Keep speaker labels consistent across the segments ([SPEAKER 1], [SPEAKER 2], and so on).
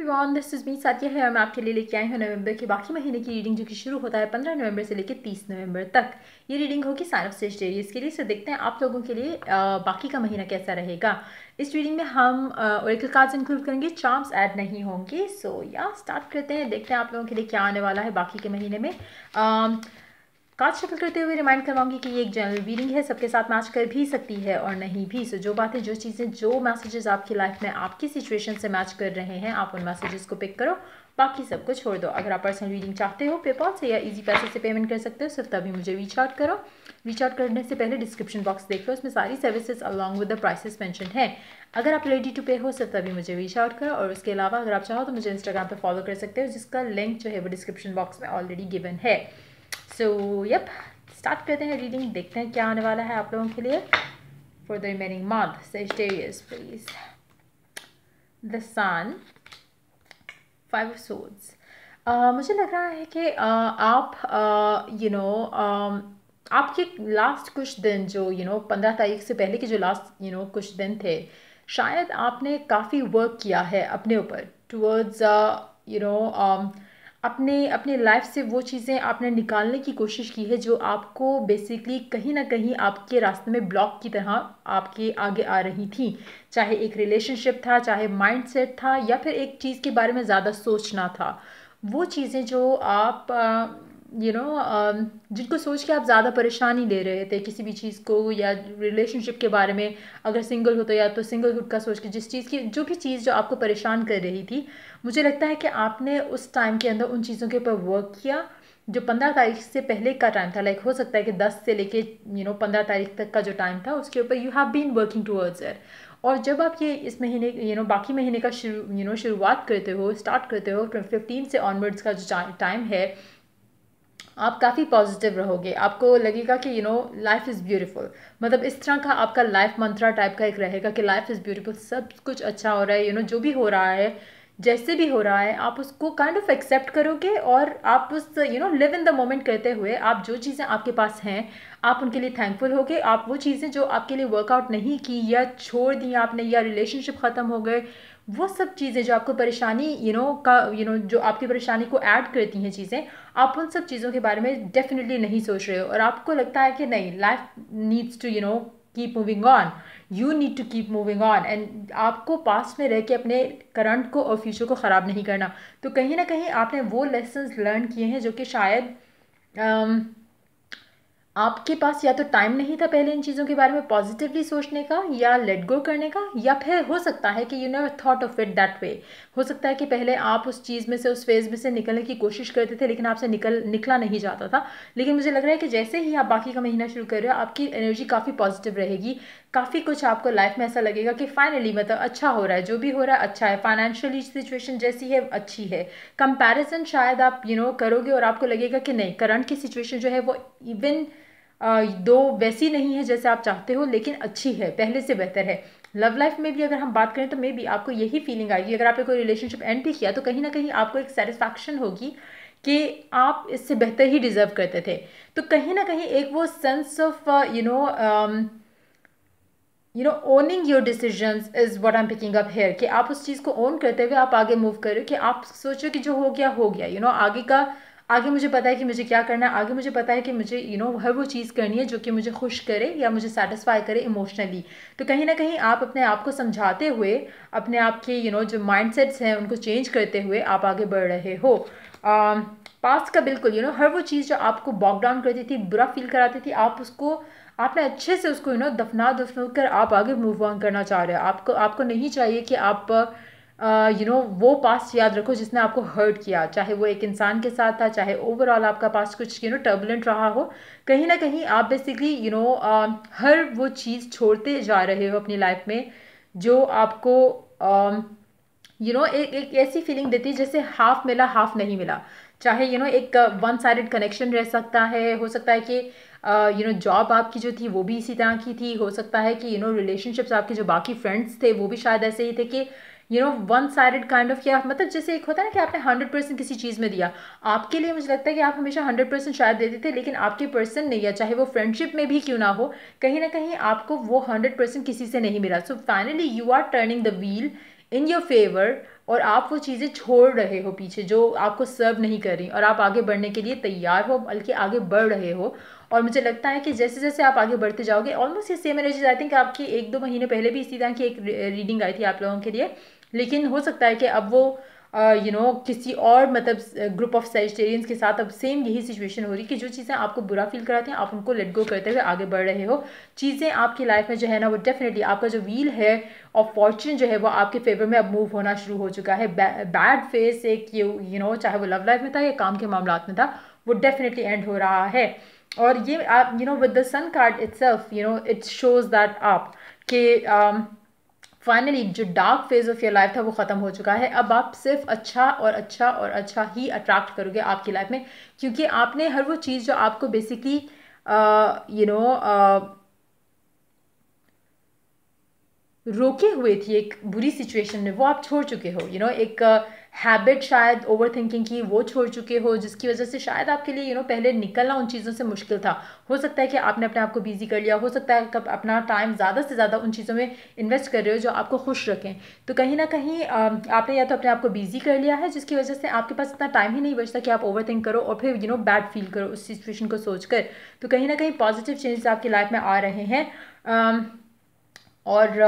[SPEAKER 1] everyone this is me Sathiya है मैं आपके लिए लेके आई हूँ नवंबर के बाकी महीने की रीडिंग जो कि शुरू होता है पंद्रह नवंबर से लेकर तीस नवंबर तक ये रीडिंग होगी साइन ऑफ सेजटेरियस के लिए सो देखते हैं आप लोगों के लिए आ, बाकी का महीना कैसा रहेगा इस रीडिंग में हम ओरिकल कार्ड्स इंक्लूड करेंगे चार्म्स ऐड नहीं होंगे सो या स्टार्ट करते हैं देखते हैं आप लोगों के लिए क्या आने वाला है बाकी के महीने में uh, कार्ड शफल करते हुए रिमाइंड करवाऊंगी कि ये एक जनरल रीडिंग है सबके साथ मैच कर भी सकती है और नहीं भी सो जो बातें जो चीज़ें जो मैसेजेस आपकी लाइफ में आपकी सिचुएशन से मैच कर रहे हैं आप उन मैसेजेस को पिक करो बाकी सब कुछ छोड़ दो अगर आप पर्सनल रीडिंग चाहते हो पेपॉल से या इजी पैसे से पेमेंट कर सकते हो सिर्फ तभी मुझे रीच आउट करो रीच आउट करने से पहले डिस्क्रिप्शन बॉक्स देख लो उसमें सारी services along with the prices mention है अगर आप रेडी टू पे हो सिर्फ तभी मुझे रीच आउट करो और उसके अलावा अगर आप चाहो तो मुझे इंस्टाग्राम पर फॉलो कर सकते हो जिसका लिंक जो है वो डिस्क्रिप्शन बॉक्स में ऑलरेडी गिवन है सो यप स्टार्ट करते हैं रीडिंग देखते हैं क्या आने वाला है आप लोगों के लिए for the remaining month Sagittarius please the sun five swords मुझे लग रहा है कि uh, आप you uh, know you know, um, आपके लास्ट कुछ दिन जो यू नो पंद्रह तारीख से पहले के जो लास्ट यू नो कुछ दिन थे शायद आपने काफ़ी वर्क किया है अपने ऊपर टूवर्ड्स यू नो अपने अपने लाइफ से वो चीज़ें आपने निकालने की कोशिश की है जो आपको बेसिकली कहीं ना कहीं आपके रास्ते में ब्लॉक की तरह आपके आगे आ रही थी चाहे एक रिलेशनशिप था चाहे माइंडसेट था या फिर एक चीज़ के बारे में ज़्यादा सोचना था वो चीज़ें जो आप यू नो um, जिनको सोच के आप ज़्यादा परेशानी ले रहे थे किसी भी चीज़ को या रिलेशनशिप के बारे में अगर सिंगल हो तो या तो सिंगलहुड का सोच के जिस चीज़ की जो भी चीज़ जो आपको परेशान कर रही थी मुझे लगता है कि आपने उस टाइम के अंदर उन चीज़ों के ऊपर वर्क किया जो पंद्रह तारीख से पहले का टाइम था लाइक हो सकता है कि दस से लेके यू नो पंद्रह तारीख तक का जो टाइम था उसके ऊपर you have been working towards it और जब आप ये इस महीने यू नो बाकी महीने का शुरू यू नो शुरुआत करते हो स्टार्ट करते हो फिफ्टीन से ऑनवर्ड्स का जो टाइम है आप काफ़ी पॉजिटिव रहोगे आपको लगेगा कि you know life is beautiful मतलब इस तरह का आपका लाइफ मंत्रा टाइप का एक रहेगा कि लाइफ इज़ ब्यूटीफुल सब कुछ अच्छा हो रहा है यू you नो know, जो भी हो रहा है जैसे भी हो रहा है आप उसको काइंड ऑफ एक्सेप्ट करोगे और आप उस you know live in the moment करते हुए आप जो चीज़ें आपके पास हैं आप उनके लिए थैंकफुल होगे आप वो चीज़ें जो आपके लिए वर्कआउट नहीं की या छोड़ दी आपने या रिलेशनशिप ख़त्म हो गए वो सब चीज़ें जो आपको परेशानी यू नो का यू नो जो आपकी परेशानी को ऐड करती हैं चीज़ें आप उन सब चीज़ों के बारे में डेफिनेटली नहीं सोच रहे हो और आपको लगता है कि नहीं life needs to you know keep moving on you need to keep moving on and आपको पास्ट में रह के अपने करंट को और फ्यूचर को ख़राब नहीं करना तो कहीं ना कहीं आपने वो लेसन लर्न किए हैं जो कि शायद um, आपके पास या तो टाइम नहीं था पहले इन चीज़ों के बारे में पॉजिटिवली सोचने का या लेट गो करने का या फिर हो सकता है कि you never thought of it that way हो सकता है कि पहले आप उस चीज़ में से उस फेज़ में से निकलने की कोशिश करते थे लेकिन आपसे निकल निकला नहीं जाता था लेकिन मुझे लग रहा है कि जैसे ही आप बाकी का महीना शुरू कर रहे हो आपकी एनर्जी काफ़ी पॉजिटिव रहेगी काफ़ी कुछ आपको लाइफ में ऐसा लगेगा कि फाइनली मतलब अच्छा हो रहा है जो भी हो रहा है अच्छा है फाइनेंशियली सिचुएशन जैसी है अच्छी है कंपैरिजन शायद आप यू you नो know, करोगे और आपको लगेगा कि नहीं करंट की सिचुएशन जो है वो इवन दो वैसी नहीं है जैसे आप चाहते हो लेकिन अच्छी है पहले से बेहतर है लव लाइफ में भी अगर हम बात करें तो मे बी आपको यही फीलिंग आएगी अगर आपने कोई रिलेशनशिप एंड भी किया तो कहीं ना कहीं आपको एक सेटिस्फैक्शन होगी कि आप इससे बेहतर ही डिज़र्व करते थे तो कहीं ना कहीं एक वो sense of you know you know owning your decision is what I am picking up here कि आप उस चीज़ को ओन करते हुए आप आगे मूव करो कि आप सोचो कि जो हो गया हो गया यू you नो know, आगे का आगे मुझे पता है कि मुझे क्या करना है आगे मुझे पता है कि मुझे यू you नो know, हर वो चीज़ करनी है जो कि मुझे खुश करे या मुझे सेटिस्फाई करे इमोशनली तो कहीं ना कहीं आप अपने आप को समझाते हुए अपने आप के यू नो जो माइंड सेट्स हैं उनको चेंज करते हुए आप आगे बढ़ रहे हो पास um, पास्ट का बिल्कुल यू नो हर वो चीज़ जो आपको बॉक डाउन करती थी बुरा फील कराती थी आप उसको आपने अच्छे से उसको यू नो दफना दफन कर आप आगे मूव ऑन करना चाह रहे हो आपको आपको नहीं चाहिए कि आप यू नो वो पास्ट याद रखो जिसने आपको हर्ट किया चाहे वो एक इंसान के साथ था चाहे ओवरऑल आपका पास्ट कुछ यू नो टर्बुलेंट रहा हो कहीं ना कहीं आप बेसिकली यू नो हर वो चीज़ छोड़ते जा रहे हो अपनी लाइफ में जो आपको यू नो एक एक ऐसी फीलिंग देती है जैसे हाफ मिला हाफ नहीं मिला चाहे यू नो एक वन साइड कनेक्शन रह सकता है हो सकता है कि यू नो जॉब आपकी जो थी वो भी इसी तरह की थी हो सकता है कि यू नो रिलेशनशिप्स आपके जो बाकी फ्रेंड्स थे वो भी शायद ऐसे ही थे कि you know one side kind of क्या मतलब जैसे एक होता है ना कि आपने हंड्रेड परसेंट किसी चीज़ में दिया आपके लिए मुझे लगता है कि आप हमेशा हंड्रेड परसेंट शायद देते थे लेकिन आपके पर्सन ने या चाहे वो फ्रेंडशिप में भी क्यों ना हो कहीं ना कहीं आपको वो हंड्रेड परसेंट किसी से नहीं मिला so finally you are turning the wheel in your favour और आप वो चीज़ें छोड़ रहे हो पीछे जो आपको सर्व नहीं कर रही और आप आगे बढ़ने के लिए तैयार हो बल्कि आगे बढ़ रहे हो और मुझे लगता है कि जैसे जैसे आप आगे बढ़ते जाओगे ऑलमोस्ट ये सेम एनर्जीज आई थिंक आपकी एक दो महीने पहले भी इसी तरह की एक रीडिंग आई थी आप लोगों के लिए लेकिन हो सकता है कि अब वो you uh, know you know, किसी और मतलब ग्रुप ऑफ सेजिटेरियंस के साथ अब सेम यही सिचुएशन हो रही है कि जो चीज़ें आपको बुरा फील कराती हैं आप उनको लेट गो करते हुए आगे बढ़ रहे हो चीज़ें आपकी लाइफ में जो है ना वो डेफिनेटली आपका जो व्हील है और फॉर्चून जो है वो आपके फेवर में अब मूव होना शुरू हो चुका है बैड फेस एक यू नो चाहे वो लव लाइफ में था या काम के मामला में था वो डेफिनेटली एंड हो रहा है और ये आप you know with the sun card itself you know it shows that आप कि फाइनली um, जो dark phase of your life था वो ख़त्म हो चुका है अब आप सिर्फ अच्छा और अच्छा और अच्छा ही अट्रैक्ट करोगे आपकी लाइफ में क्योंकि आपने हर वो चीज़ जो आपको बेसिकली यू नो रोके हुए थी एक बुरी सिचुएशन में वो आप छोड़ चुके हो यू you नो know, एक हैबिट शायद ओवर थिंकिंग की वो छोड़ चुके हो जिसकी वजह से शायद आपके लिए यू नो पहले निकलना उन चीज़ों से मुश्किल था हो सकता है कि आपने अपने आप को बिज़ी कर लिया हो सकता है कब अपना टाइम ज़्यादा से ज़्यादा उन चीज़ों में इन्वेस्ट कर रहे हो जो आपको खुश रखें तो कहीं ना कहीं आपने या तो अपने आप को बिज़ी कर लिया है जिसकी वजह से आपके पास इतना टाइम ही नहीं बचता कि आप ओवर थिंक करो और फिर यू नो बैड फील करो उस सिचुएशन को सोच कर तो कहीं ना कहीं पॉजिटिव चेंजेस आपकी लाइफ में आ रहे हैं और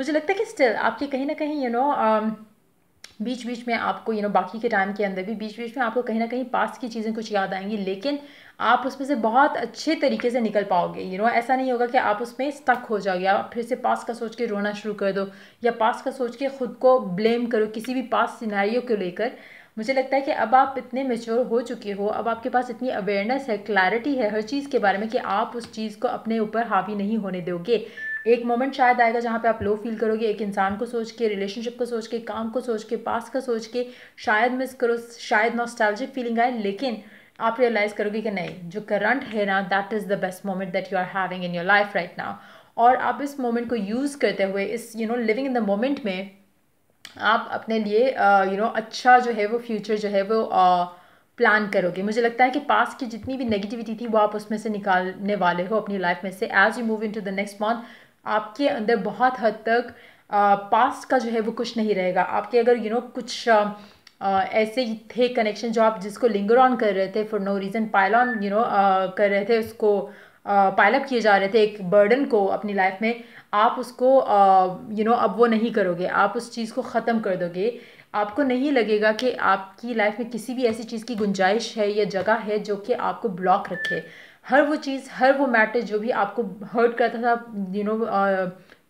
[SPEAKER 1] मुझे लगता है कि स्टिल आपके कहीं ना कहीं यू नो um, बीच बीच में आपको यू नो बाकी के टाइम के अंदर भी बीच बीच में आपको कहीं ना कहीं पास की चीज़ें कुछ याद आएंगी लेकिन आप उसमें से बहुत अच्छे तरीके से निकल पाओगे यू नो ऐसा नहीं होगा कि आप उसमें स्टक हो जाओगे आप फिर से पास का सोच के रोना शुरू कर दो या पास का सोच के ख़ुद को ब्लेम करो किसी भी पास सिनारियों को लेकर मुझे लगता है कि अब आप इतने मेच्योर हो चुके हो अब आपके पास इतनी अवेयरनेस है क्लैरिटी है हर चीज़ के बारे में कि आप उस चीज़ को अपने ऊपर हावी नहीं होने दोगे एक मोमेंट शायद आएगा जहाँ पे आप लो फील करोगे एक इंसान को सोच के रिलेशनशिप को सोच के काम को सोच के पास का सोच के शायद मिस करो शायद नॉस्टैल्जिक फीलिंग आए लेकिन आप रियलाइज़ करोगे कि नहीं जो करंट है ना that is the best moment that you are having in your life right now और आप इस मोमेंट को यूज़ करते हुए इस you know living in the moment में आप अपने लिए you uh, know you know, अच्छा जो है वो फ्यूचर जो है वो प्लान uh, करोगे मुझे लगता है कि पास की जितनी भी नेगेटिविटी थी वो आप उसमें से निकालने वाले हो अपनी लाइफ में से as you move into the next month आपके अंदर बहुत हद तक पास्ट का जो है वो कुछ नहीं रहेगा आपके अगर यू you नो know, कुछ आ, आ, ऐसे थे कनेक्शन जो आप जिसको लिंगर ऑन कर रहे थे फॉर नो रीज़न पायल ऑन यू नो कर रहे थे उसको पाइलअप किए जा रहे थे एक बर्डन को अपनी लाइफ में आप उसको यू you नो know, अब वो नहीं करोगे आप उस चीज़ को ख़त्म कर दोगे आपको नहीं लगेगा कि आपकी लाइफ में किसी भी ऐसी चीज़ की गुंजाइश है या जगह है जो कि आपको ब्लॉक रखे हर वो चीज़ हर वो मैटर जो भी आपको हर्ट करता था यू नो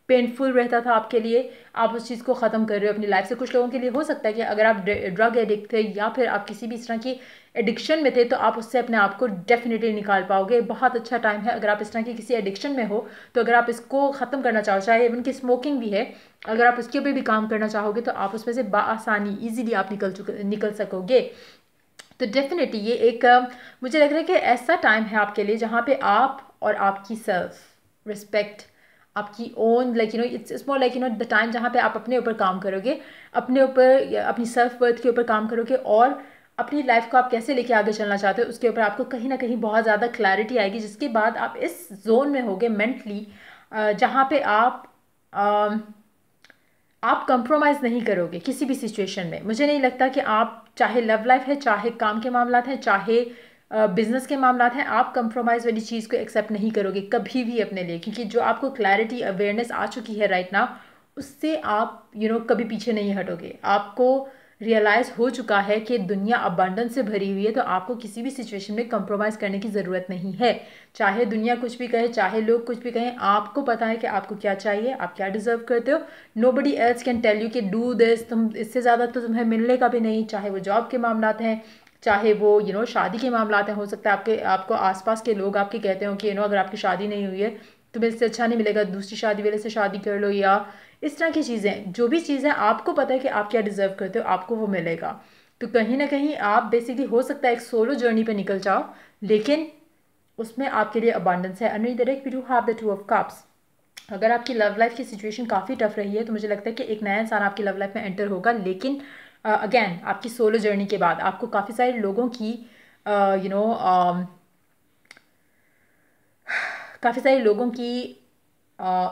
[SPEAKER 1] पेनफुल रहता था आपके लिए आप उस चीज़ को ख़त्म कर रहे हो अपनी लाइफ से कुछ लोगों के लिए हो सकता है कि अगर आप ड्रग एडिक्ट थे या फिर आप किसी भी इस तरह की एडिक्शन में थे तो आप उससे अपने आप को डेफिनेटली निकाल पाओगे बहुत अच्छा टाइम है अगर आप इस तरह की किसी एडिक्शन में हो तो अगर आप इसको ख़त्म करना चाहो चाहे इवन की स्मोकिंग भी है अगर आप उसके ऊपर भी काम करना चाहोगे तो आप उसमें से बसानी ईजिली आप निकल चुके निकल सकोगे तो डेफिनेटली ये एक मुझे लग रहा है कि ऐसा टाइम है आपके लिए जहाँ पे आप और आपकी सेल्फ रिस्पेक्ट आपकी own like you know it's it's more like you know the time जहाँ पे आप अपने ऊपर काम करोगे अपने ऊपर अपनी सेल्फ वर्थ के ऊपर काम करोगे और अपनी लाइफ को आप कैसे लेके आगे चलना चाहते हो उसके ऊपर आपको कहीं ना कहीं बहुत ज़्यादा क्लैरिटी आएगी जिसके बाद आप इस जोन में होगे मेंटली जहाँ पे आप आप कंप्रोमाइज़ नहीं करोगे किसी भी सिचुएशन में मुझे नहीं लगता कि आप चाहे लव लाइफ है चाहे काम के मामला हैं चाहे बिजनेस के मामला हैं आप कंप्रोमाइज़ वाली चीज़ को एक्सेप्ट नहीं करोगे कभी भी अपने लिए क्योंकि जो आपको क्लैरिटी अवेयरनेस आ चुकी है राइट नाउ उससे आप यू you नो know, कभी पीछे नहीं हटोगे आपको रियलाइज़ हो चुका है कि दुनिया अबांडन से भरी हुई है तो आपको किसी भी सिचुएशन में कंप्रोमाइज़ करने की ज़रूरत नहीं है चाहे दुनिया कुछ भी कहे चाहे लोग कुछ भी कहें आपको पता है कि आपको क्या चाहिए आप क्या डिज़र्व करते हो nobody else can tell you कि डू दिस तुम इससे ज़्यादा तो तुम्हें मिलने का भी नहीं चाहे वो जॉब के मामला हैं चाहे वो यू you नो know, शादी के मामला हैं हो सकता है आपके आपको आसपास के लोग आपके कहते हो कि यू नो अगर आपकी शादी नहीं हुई है तुम्हें इससे अच्छा नहीं मिलेगा दूसरी शादी वाले से शादी कर लो या इस तरह की चीज़ें जो भी चीज़ें आपको पता है कि आप क्या डिज़र्व करते हो आपको वो मिलेगा तो कहीं ना कहीं आप बेसिकली हो सकता है एक सोलो जर्नी पे निकल जाओ लेकिन उसमें आपके लिए अबांडेंस है अनरी दरेक we do have the two of cups अगर आपकी लव लाइफ की सिचुएशन काफ़ी टफ रही है तो मुझे लगता है कि एक नया इंसान आपकी लव लाइफ में एंटर होगा लेकिन अगेन uh, आपकी सोलो जर्नी के बाद आपको काफ़ी सारे लोगों की यू नो काफ़ी सारे लोगों की uh,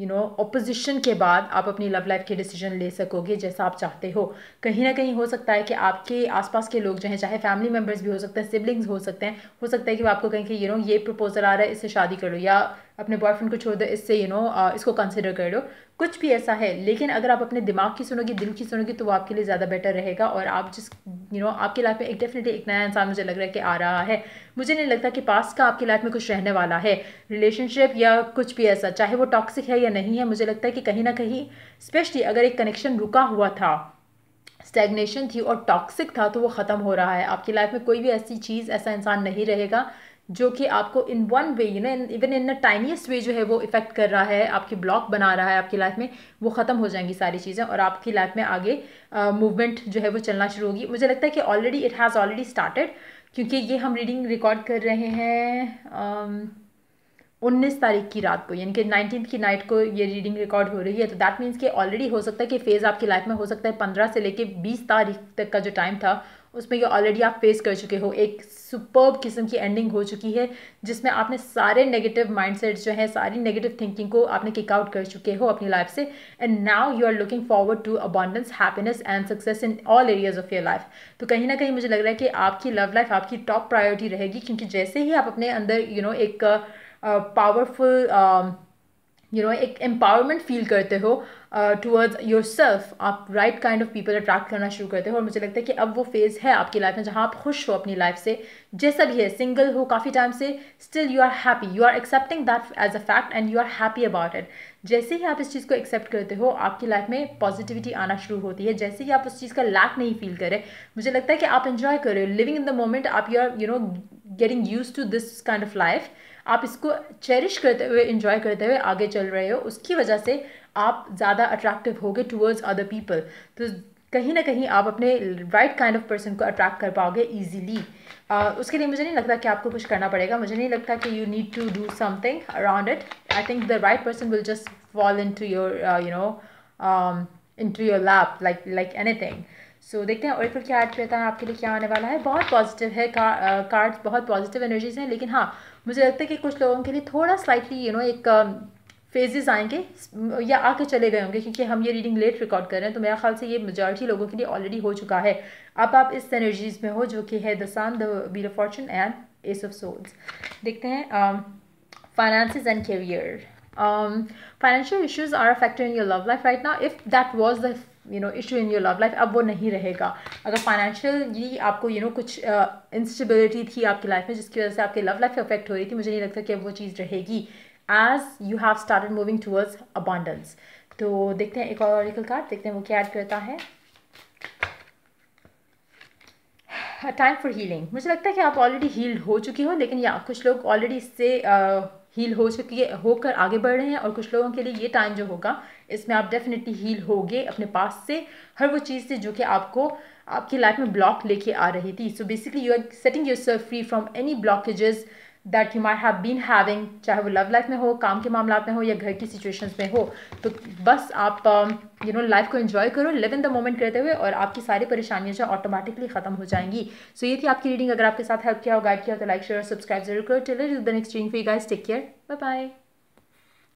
[SPEAKER 1] यू नो ओपोजिशन के बाद आप अपनी लव लाइफ के डिसीजन ले सकोगे जैसा आप चाहते हो कहीं ना कहीं हो सकता है कि आपके आसपास के लोग जो हैं चाहे फैमिली मेम्बर्स भी हो सकते हैं सिबलिंग्स हो सकते हैं हो सकता है कि वो आपको कहें कि यू नो ये प्रपोज़ल आ रहा है इससे शादी कर लो या अपने बॉयफ्रेंड को छोड़ दो इससे यू you नो know, इसको कंसिडर कर लो कुछ भी ऐसा है लेकिन अगर आप अपने दिमाग की सुनोगे दिल की सुनोगी तो वो आपके लिए ज़्यादा बेटर रहेगा और आप जिस यू you नो know, आपकी लाइफ में एक डेफिनेटली एक नया इंसान मुझे लग रहा है कि आ रहा है मुझे नहीं लगता कि पास का आपकी लाइफ में कुछ रहने वाला है रिलेशनशिप या कुछ भी ऐसा चाहे वो टॉक्सिक है या नहीं है मुझे लगता है कि कहीं ना कहीं स्पेशली अगर एक कनेक्शन रुका हुआ था स्टेगनेशन थी और टॉक्सिक था तो वो ख़त्म हो रहा है आपकी लाइफ में कोई भी ऐसी चीज़ ऐसा इंसान नहीं रहेगा जो कि आपको in one way you know even in a tiniest way जो है वो इफ़ेक्ट कर रहा है आपकी ब्लॉक बना रहा है आपकी लाइफ में वो ख़त्म हो जाएंगी सारी चीज़ें और आपकी लाइफ में आगे मूवमेंट uh, जो है वो चलना शुरू होगी मुझे लगता है कि already it has already started क्योंकि ये हम रीडिंग रिकॉर्ड कर रहे हैं um, उन्नीस तारीख की रात को यानी कि नाइनटीन की नाइट को ये रीडिंग रिकॉर्ड हो रही है तो दैट मीन्स कि ऑलरेडी हो सकता है कि फ़ेज़ आपकी लाइफ में हो सकता है पंद्रह से लेके बीस तारीख तक का जो टाइम था उसमें ये ऑलरेडी आप फेस कर चुके हो एक सुपर्ब किस्म की एंडिंग हो चुकी है जिसमें आपने सारे नेगेटिव माइंडसेट जो है सारी नेगेटिव थिंकिंग को आपने किक आउट कर चुके हो अपनी लाइफ से and now you are looking forward to abundance happiness and success in all areas of your life तो कहीं ना कहीं मुझे लग रहा है कि आपकी लव लाइफ आपकी टॉप प्रायोरिटी रहेगी क्योंकि जैसे ही आप अपने अंदर यू you नो know, एक powerful uh, uh you know एक एम्पावरमेंट फील करते हो टूवर्ड्स योर सेल्फ आप right kind of people attract करना शुरू करते हो और मुझे लगता है कि अब वो फेज़ है आपकी लाइफ में जहाँ आप खुश हो अपनी लाइफ से जैसा भी है सिंगल हो काफ़ी टाइम से still you are happy you are accepting that as a fact and you are happy about it जैसे ही आप इस चीज़ को एक्सेप्ट करते हो आपकी लाइफ में पॉजिटिविटी आना शुरू होती है जैसे ही आप उस चीज़ का लैक नहीं फील करें मुझे लगता है कि आप इन्जॉय कर रहे हो लिविंग इन द मोमेंट आप you are you know getting use to this kind of life आप इसको चेरिश करते हुए इन्जॉय करते हुए आगे चल रहे हो उसकी वजह से आप ज़्यादा अट्रैक्टिव हो गए टूवर्ड्स अदर पीपल तो कहीं ना कहीं आप अपने राइट काइंड ऑफ पर्सन को अट्रैक्ट कर पाओगे ईजीली uh, उसके लिए मुझे नहीं लगता कि आपको कुछ करना पड़ेगा मुझे नहीं लगता कि you need to do something around it I think the right person will just fall into your you know into your lap like like anything so देखते हैं और क्या ऐड करता है आपके लिए क्या आने वाला है बहुत पॉजिटिव है कार्ड्स uh, बहुत पॉजिटिव एनर्जीज हैं लेकिन हाँ मुझे लगता है कि कुछ लोगों के लिए थोड़ा स्लाइटली यू नो एक फेजेस um, आएंगे या आके चले गए होंगे क्योंकि हम ये रीडिंग लेट रिकॉर्ड कर रहे हैं तो मेरा ख्याल से ये मेजॉरिटी लोगों के लिए ऑलरेडी हो चुका है अब आप इस एनर्जीज में हो जो कि है the sun the of fortune and ace of souls देखते हैं finances and career financial issues are are a factor in your love life that was the you know issue in your love life अब वो नहीं रहेगा अगर financially आपको you you know know, कुछ instability uh, थी आपकी लाइफ में जिसकी वजह से आपकी लव लाइफ अफेक्ट हो रही थी मुझे नहीं लगता कि अब वो चीज़ रहेगी as you have started moving towards abundance तो देखते हैं एक और ऑरिकल कार्ड देखते हैं वो क्या ऐड करता है टाइम फॉर हीलिंग मुझे लगता है कि आप ऑलरेडी हील्ड हो चुकी हो लेकिन या कुछ लोग ऑलरेडी इससे हील हो चुकी है होकर आगे बढ़ रहे हैं और कुछ लोगों के लिए ये टाइम जो होगा इसमें आप डेफिनेटली हील होगे अपने पास से हर वो चीज़ से जो कि आपको आपकी लाइफ में ब्लॉक लेके आ रही थी so basically you are setting yourself free from any blockages that you may have been having चाहे वो लव लाइफ में हो काम के मामला में हो या घर की सिचुएशंस में हो तो बस आप यू नो लाइफ को इन्जॉय करो लिव इन द मोमेंट करते हुए और आपकी सारी परेशानियाँ जो ऑटोमेटिकली खत्म हो जाएंगी सो so, ये थी आपकी रीडिंग अगर आपके साथ हेल्प किया हो गाइड किया हो तो लाइक शेयर और सब्सक्राइब जरूर करो till the next reading for you guys take care bye bye